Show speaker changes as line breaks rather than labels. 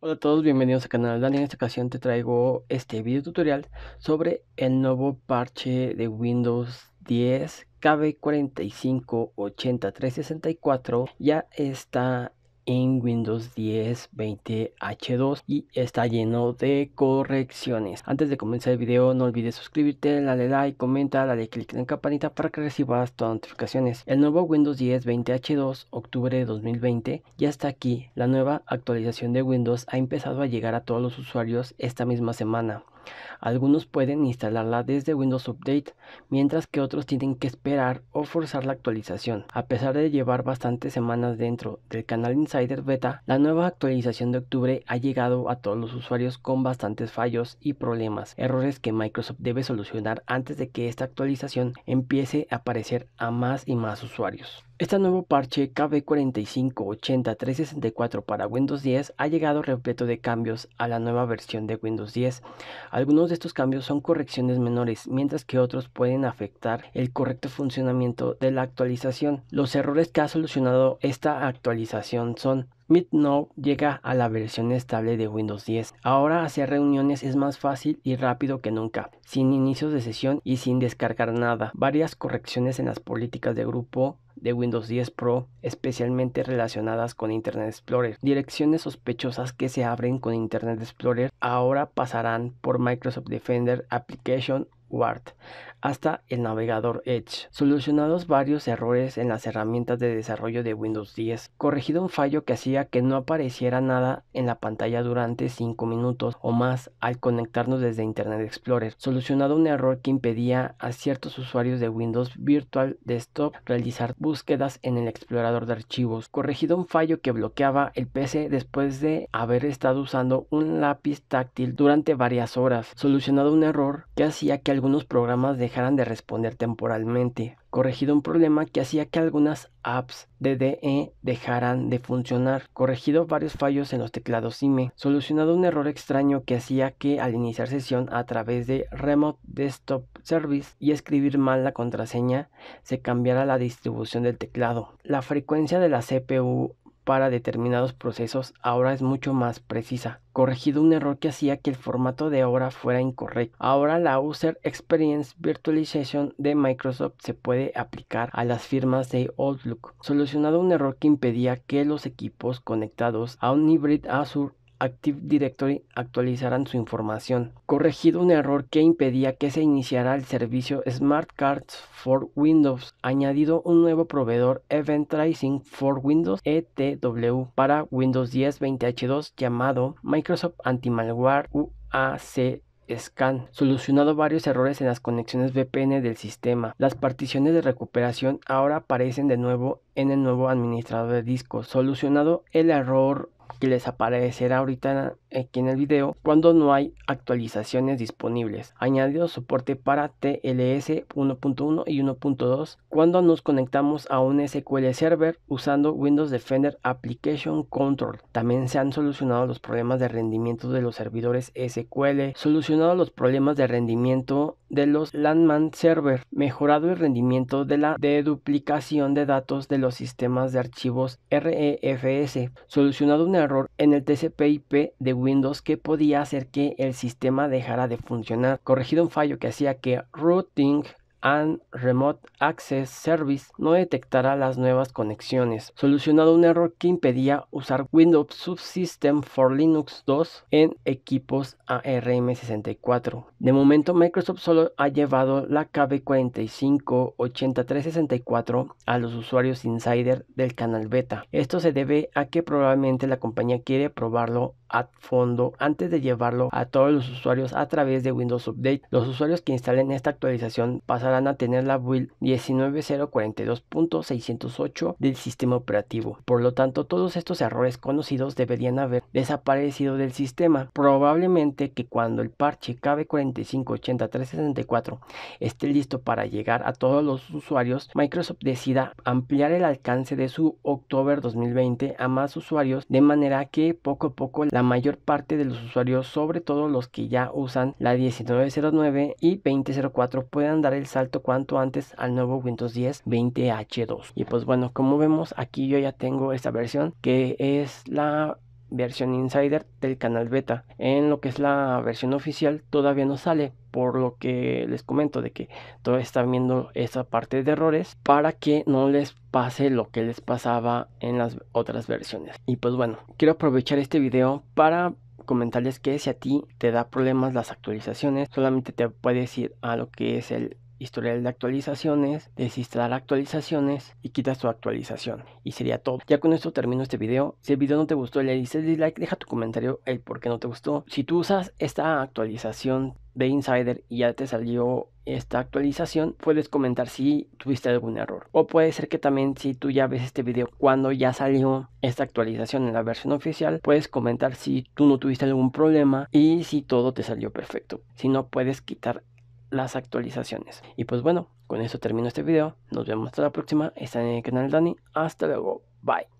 Hola a todos, bienvenidos al Canal Dani. En esta ocasión te traigo este video tutorial sobre el nuevo parche de Windows 10 kb 458364 Ya está en Windows 10 20H2 y está lleno de correcciones. Antes de comenzar el video no olvides suscribirte, darle like, comentar dale click en la campanita para que recibas todas las notificaciones. El nuevo Windows 10 20H2 octubre de 2020 y está aquí. La nueva actualización de Windows ha empezado a llegar a todos los usuarios esta misma semana. Algunos pueden instalarla desde Windows Update, mientras que otros tienen que esperar o forzar la actualización. A pesar de llevar bastantes semanas dentro del canal Insider Beta, la nueva actualización de octubre ha llegado a todos los usuarios con bastantes fallos y problemas, errores que Microsoft debe solucionar antes de que esta actualización empiece a aparecer a más y más usuarios. Este nuevo parche KB4580364 para Windows 10 ha llegado repleto de cambios a la nueva versión de Windows 10. Algunos de estos cambios son correcciones menores, mientras que otros pueden afectar el correcto funcionamiento de la actualización. Los errores que ha solucionado esta actualización son MidNow llega a la versión estable de Windows 10. Ahora hacer reuniones es más fácil y rápido que nunca, sin inicios de sesión y sin descargar nada. Varias correcciones en las políticas de grupo de Windows 10 Pro, especialmente relacionadas con Internet Explorer. Direcciones sospechosas que se abren con Internet Explorer ahora pasarán por Microsoft Defender Application guard hasta el navegador Edge, solucionados varios errores en las herramientas de desarrollo de Windows 10, corregido un fallo que hacía que no apareciera nada en la pantalla durante 5 minutos o más al conectarnos desde Internet Explorer, solucionado un error que impedía a ciertos usuarios de Windows Virtual Desktop realizar búsquedas en el explorador de archivos, corregido un fallo que bloqueaba el PC después de haber estado usando un lápiz táctil durante varias horas, solucionado un error que hacía que al algunos programas dejaran de responder temporalmente, corregido un problema que hacía que algunas apps de DE dejaran de funcionar, corregido varios fallos en los teclados CIME, solucionado un error extraño que hacía que al iniciar sesión a través de Remote Desktop Service y escribir mal la contraseña se cambiara la distribución del teclado. La frecuencia de la CPU para determinados procesos ahora es mucho más precisa, corregido un error que hacía que el formato de obra fuera incorrecto. Ahora la User Experience Virtualization de Microsoft se puede aplicar a las firmas de Outlook, solucionado un error que impedía que los equipos conectados a un hybrid Azure Active Directory actualizarán su información, corregido un error que impedía que se iniciara el servicio Smart Cards for Windows, añadido un nuevo proveedor Event Tracing for Windows ETW para Windows 10 20H2 llamado Microsoft Anti-Malware UAC Scan, solucionado varios errores en las conexiones VPN del sistema. Las particiones de recuperación ahora aparecen de nuevo en el nuevo administrador de discos, solucionado el error que les aparecerá ahorita aquí en el video cuando no hay actualizaciones disponibles. Añadido soporte para TLS 1.1 y 1.2 cuando nos conectamos a un SQL Server usando Windows Defender Application Control. También se han solucionado los problemas de rendimiento de los servidores SQL, solucionado los problemas de rendimiento de los Landman Server, mejorado el rendimiento de la deduplicación de datos de los sistemas de archivos REFS, solucionado un error en el TCP/IP de Windows que podía hacer que el sistema dejara de funcionar, corregido un fallo que hacía que routing and Remote Access Service no detectará las nuevas conexiones, solucionado un error que impedía usar Windows Subsystem for Linux 2 en equipos ARM64. De momento, Microsoft solo ha llevado la KB458364 a los usuarios insider del canal beta. Esto se debe a que probablemente la compañía quiere probarlo a fondo antes de llevarlo a todos los usuarios a través de Windows Update. Los usuarios que instalen esta actualización pasan a tener la build 19042.608 del sistema operativo. Por lo tanto, todos estos errores conocidos deberían haber desaparecido del sistema. Probablemente que cuando el parche KB4580364 esté listo para llegar a todos los usuarios, Microsoft decida ampliar el alcance de su October 2020 a más usuarios, de manera que poco a poco la mayor parte de los usuarios, sobre todo los que ya usan la 1909 y 2004, puedan dar el salto Alto cuanto antes al nuevo Windows 10 20H2. Y pues bueno, como vemos aquí yo ya tengo esta versión que es la versión insider del canal beta. En lo que es la versión oficial todavía no sale, por lo que les comento de que todavía están viendo esa parte de errores para que no les pase lo que les pasaba en las otras versiones. Y pues bueno, quiero aprovechar este video para comentarles que si a ti te da problemas las actualizaciones, solamente te puedes ir a lo que es el historial de actualizaciones, desinstalar actualizaciones y quitas tu actualización. Y sería todo. Ya con esto termino este video. Si el video no te gustó, le dices dislike, deja tu comentario el por qué no te gustó. Si tú usas esta actualización de Insider y ya te salió esta actualización, puedes comentar si tuviste algún error. O puede ser que también si tú ya ves este video cuando ya salió esta actualización en la versión oficial, puedes comentar si tú no tuviste algún problema y si todo te salió perfecto. Si no, puedes quitar las actualizaciones. Y pues bueno, con esto termino este video. Nos vemos hasta la próxima. están en el canal Dani. Hasta luego. Bye.